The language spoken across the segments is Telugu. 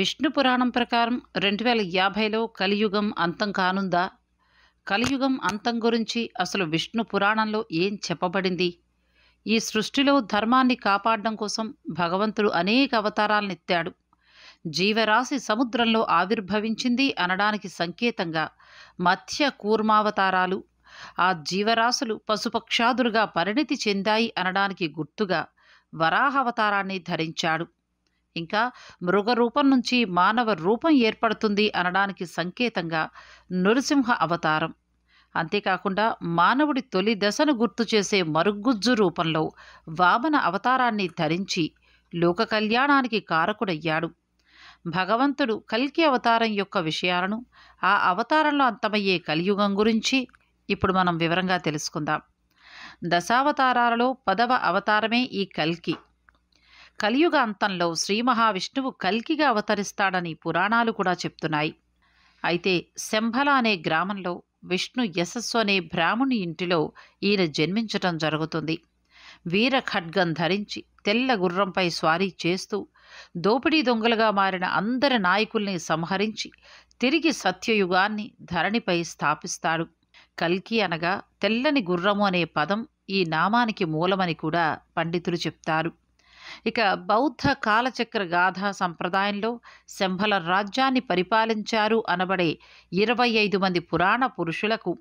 విష్ణు పురాణం ప్రకారం రెండు వేల యాభైలో కలియుగం అంతం కానుందా కలియుగం అంతం గురించి అసలు విష్ణు పురాణంలో ఏం చెప్పబడింది ఈ సృష్టిలో ధర్మాన్ని కాపాడడం కోసం భగవంతుడు అనేక అవతారాలనెత్తాడు జీవరాశి సముద్రంలో ఆవిర్భవించింది అనడానికి సంకేతంగా మత్స్య కూర్మావతారాలు ఆ జీవరాశులు పశుపక్షాదులుగా పరిణితి చెందాయి అనడానికి గుర్తుగా వరాహవతారాన్ని ధరించాడు ఇంకా మృగ రూపం నుంచి మానవ రూపం ఏర్పడుతుంది అనడానికి సంకేతంగా నృసింహ అవతారం అంతేకాకుండా మానవుడి తొలి దశను గుర్తు చేసే మరుగుజ్జు రూపంలో వామన అవతారాన్ని ధరించి లోక కళ్యాణానికి కారకుడయ్యాడు భగవంతుడు కల్కి అవతారం యొక్క విషయాలను ఆ అవతారంలో అంతమయ్యే కలియుగం గురించి ఇప్పుడు మనం వివరంగా తెలుసుకుందాం దశావతారాలలో పదవ అవతారమే ఈ కల్కి కలియుగ అంతంలో శ్రీ మహావిష్ణువు కల్కిగా అవతరిస్తాడని పురాణాలు కూడా చెప్తున్నాయి అయితే శంభల అనే గ్రామంలో విష్ణు యశస్సు అనే బ్రాహ్మణి ఇంటిలో ఈయన జన్మించటం జరుగుతుంది వీర ఖడ్గం ధరించి తెల్ల గుర్రంపై స్వారీ చేస్తూ దోపిడీ దొంగలుగా మారిన అందరి నాయకుల్ని సంహరించి తిరిగి సత్యయుగాన్ని ధరణిపై స్థాపిస్తాడు కల్కి అనగా తెల్లని గుర్రము అనే పదం ఈ నామానికి మూలమని కూడా పండితులు చెప్తారు ఇక బౌద్ధ కాలచక్ర గాథ సంప్రదాయంలో శంభల రాజ్యాన్ని పరిపాలించారు అనబడే ఇరవై ఐదు మంది పురాణ పురుషులకు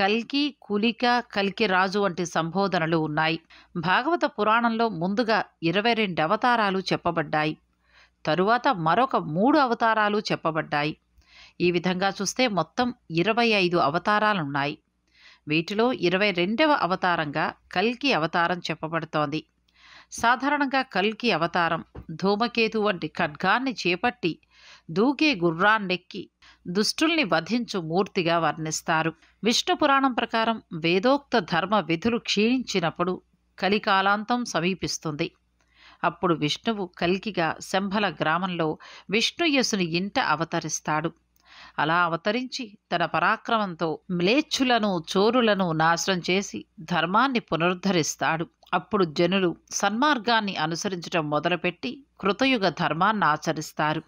కల్కి కులిక కల్కి రాజు వంటి సంబోధనలు ఉన్నాయి భాగవత పురాణంలో ముందుగా ఇరవై రెండు అవతారాలు చెప్పబడ్డాయి తరువాత మరొక మూడు అవతారాలు చెప్పబడ్డాయి ఈ విధంగా చూస్తే మొత్తం ఇరవై ఐదు అవతారాలున్నాయి వీటిలో ఇరవై రెండవ అవతారంగా కల్కి అవతారం చెప్పబడుతోంది సాధారణంగా కల్కి అవతారం ధూమకేతు వంటి ఖడ్గాన్ని చేపట్టి దూకే గుర్రాన్నెక్కి దుష్టుల్ని వధించు మూర్తిగా వర్ణిస్తారు విష్ణు పురాణం ప్రకారం వేదోక్త ధర్మ విధులు క్షీణించినప్పుడు కలికాలాంతం సమీపిస్తుంది అప్పుడు విష్ణువు కల్కిగా శంభల గ్రామంలో విష్ణుయసుని ఇంట అవతరిస్తాడు అలా అవతరించి తన పరాక్రమంతో మ్లేచ్చులను చోరులను నాశనం చేసి ధర్మాన్ని పునరుద్ధరిస్తాడు అప్పుడు జనులు సన్మార్గాన్ని అనుసరించడం మొదలుపెట్టి కృతయుగ ధర్మాన్ని ఆచరిస్తారు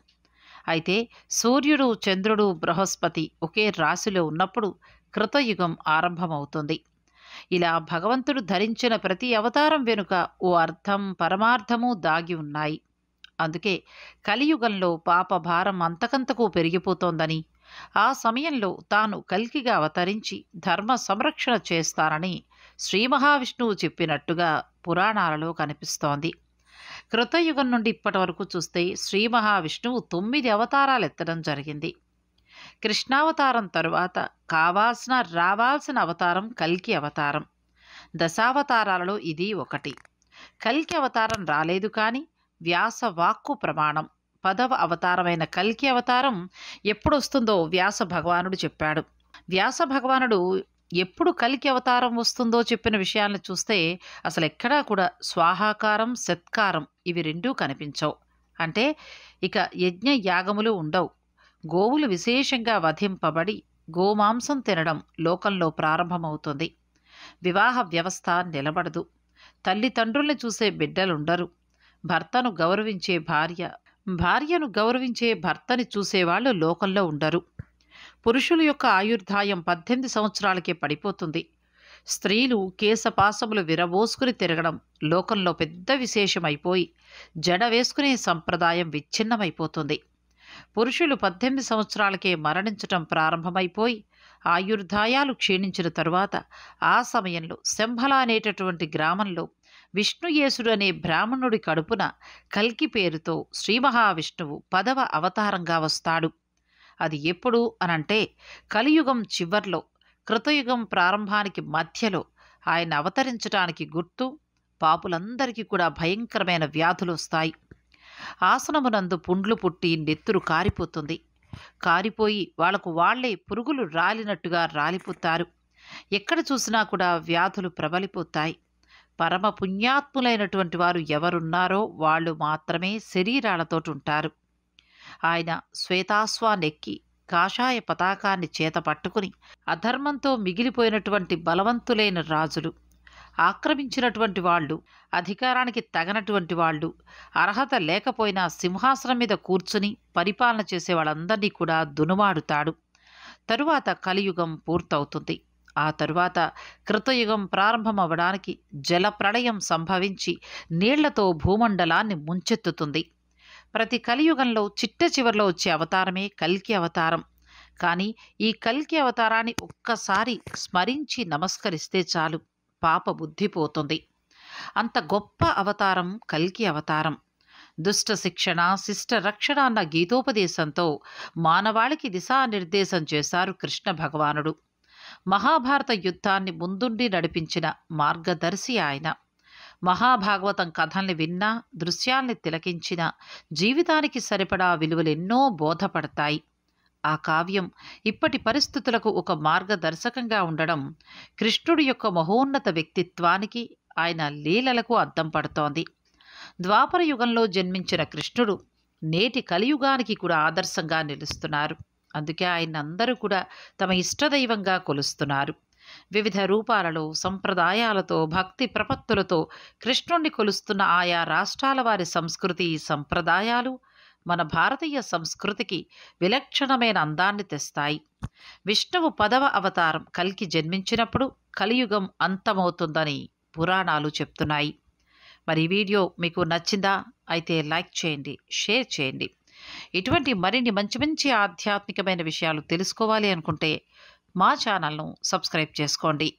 అయితే సూర్యుడు చంద్రుడు బృహస్పతి ఒకే రాశిలో ఉన్నప్పుడు కృతయుగం ఆరంభమవుతుంది ఇలా భగవంతుడు ధరించిన ప్రతి అవతారం వెనుక ఓ అర్థం పరమార్థము దాగి ఉన్నాయి అందుకే కలియుగంలో పాప భారం అంతకంతకు పెరిగిపోతోందని ఆ సమయంలో తాను కల్కిగా అవతరించి ధర్మ సంరక్షణ చేస్తానని శ్రీ మహావిష్ణువు చెప్పినట్టుగా పురాణాలలో కనిపిస్తోంది కృతయుగం నుండి ఇప్పటి వరకు చూస్తే శ్రీ మహావిష్ణువు తొమ్మిది అవతారాలు ఎత్తడం జరిగింది కృష్ణావతారం తరువాత కావాల్సిన రావాల్సిన అవతారం కల్కి అవతారం దశావతారాలలో ఇది ఒకటి కల్కి అవతారం రాలేదు కానీ వ్యాస వాక్కు ప్రమాణం పదవ అవతారమైన కల్కి అవతారం ఎప్పుడొస్తుందో వ్యాస భగవానుడు చెప్పాడు వ్యాస భగవానుడు ఎప్పుడు కలికి అవతారం వస్తుందో చెప్పిన విషయాలను చూస్తే అసలు ఎక్కడా కూడా స్వాహాకారం సత్కారం ఇవి రెండూ కనిపించవు అంటే ఇక యజ్ఞ యాగములు ఉండవు గోవులు విశేషంగా వధింపబడి గోమాంసం తినడం లోకంలో ప్రారంభమవుతుంది వివాహ వ్యవస్థ నిలబడదు తల్లిదండ్రుల్ని చూసే బిడ్డలుండరు భర్తను గౌరవించే భార్య భార్యను గౌరవించే భర్తని చూసేవాళ్ళు లోకంలో ఉండరు పురుషుల యొక్క ఆయుర్ధాయం పద్దెనిమిది సంవత్సరాలకే పడిపోతుంది స్త్రీలు కేశపాసములు విరబోసుకుని తిరగడం లోకంలో పెద్ద విశేషమైపోయి జడ వేసుకునే సంప్రదాయం విచ్ఛిన్నమైపోతుంది పురుషులు పద్దెనిమిది సంవత్సరాలకే మరణించటం ప్రారంభమైపోయి ఆయుర్ధాయాలు క్షీణించిన తరువాత ఆ సమయంలో శంభల అనేటటువంటి గ్రామంలో విష్ణుయేసుడు అనే బ్రాహ్మణుడి కడుపున కల్కి పేరుతో శ్రీ మహావిష్ణువు పదవ అవతారంగా వస్తాడు అది ఎప్పుడు అనంటే కలియుగం చివర్లో కృతయుగం ప్రారంభానికి మధ్యలో ఆయన అవతరించడానికి గుర్తు పాపులందరికీ కూడా భయంకరమైన వ్యాధులు వస్తాయి ఆసనమునందు పుండ్లు పుట్టి నెత్తురు కారిపోతుంది కారిపోయి వాళ్లకు వాళ్లే పురుగులు రాలినట్టుగా రాలిపోతారు ఎక్కడ చూసినా కూడా వ్యాధులు ప్రబలిపోతాయి పరమ పుణ్యాత్ములైనటువంటి వారు ఎవరున్నారో వాళ్ళు మాత్రమే శరీరాలతోటి ఉంటారు ఆయన శ్వేతాశ్వానెక్కి కాషాయ పతాకాన్ని చేత పట్టుకుని అధర్మంతో మిగిలిపోయినటువంటి బలవంతులైన రాజులు ఆక్రమించినటువంటి వాళ్ళు అధికారానికి తగనటువంటి వాళ్ళు అర్హత లేకపోయినా సింహాసనం మీద కూర్చుని పరిపాలన చేసే వాళ్ళందరినీ కూడా దునుమాడుతాడు తరువాత కలియుగం పూర్తవుతుంది ఆ తరువాత కృతయుగం ప్రారంభమవడానికి జల ప్రళయం సంభవించి నీళ్లతో భూమండలాన్ని ముంచెత్తుతుంది ప్రతి కలియుగంలో చిట్ట చివరిలో వచ్చే అవతారమే కల్కి అవతారం కానీ ఈ కల్కి అవతారాన్ని ఒక్కసారి స్మరించి నమస్కరిస్తే చాలు పాప బుద్ధిపోతుంది అంత గొప్ప అవతారం కల్కి అవతారం దుష్ట శిక్షణ శిష్ట రక్షణ అన్న గీతోపదేశంతో మానవాళికి దిశానిర్దేశం చేశారు కృష్ణ భగవానుడు మహాభారత యుద్ధాన్ని ముందుండి నడిపించిన మార్గదర్శి ఆయన మహాభాగవతం కథల్ని విన్నా దృశ్యాల్ని తిలకించిన జీవితానికి సరిపడా విలువలెన్నో బోధపడతాయి ఆ కావ్యం ఇప్పటి పరిస్థితులకు ఒక మార్గదర్శకంగా ఉండడం కృష్ణుడి యొక్క మహోన్నత వ్యక్తిత్వానికి ఆయన లీలలకు అద్దం పడుతోంది ద్వాపర యుగంలో జన్మించిన కృష్ణుడు నేటి కలియుగానికి కూడా ఆదర్శంగా నిలుస్తున్నారు అందుకే ఆయన అందరూ కూడా తమ ఇష్టదైవంగా కొలుస్తున్నారు వివిధ రూపాలలో సంప్రదాయాలతో భక్తి ప్రపత్తులతో కృష్ణుణ్ణి కొలుస్తున్న ఆయా రాష్ట్రాల వారి సంస్కృతి సంప్రదాయాలు మన భారతీయ సంస్కృతికి విలక్షణమైన అందాన్ని తెస్తాయి విష్ణువు పదవ అవతారం కలికి జన్మించినప్పుడు కలియుగం అంతమవుతుందని పురాణాలు చెప్తున్నాయి మరి వీడియో మీకు నచ్చిందా అయితే లైక్ చేయండి షేర్ చేయండి ఇటువంటి మరిన్ని మంచి మంచి ఆధ్యాత్మికమైన విషయాలు తెలుసుకోవాలి అనుకుంటే మా ఛానల్ను సబ్స్క్రైబ్ చేసుకోండి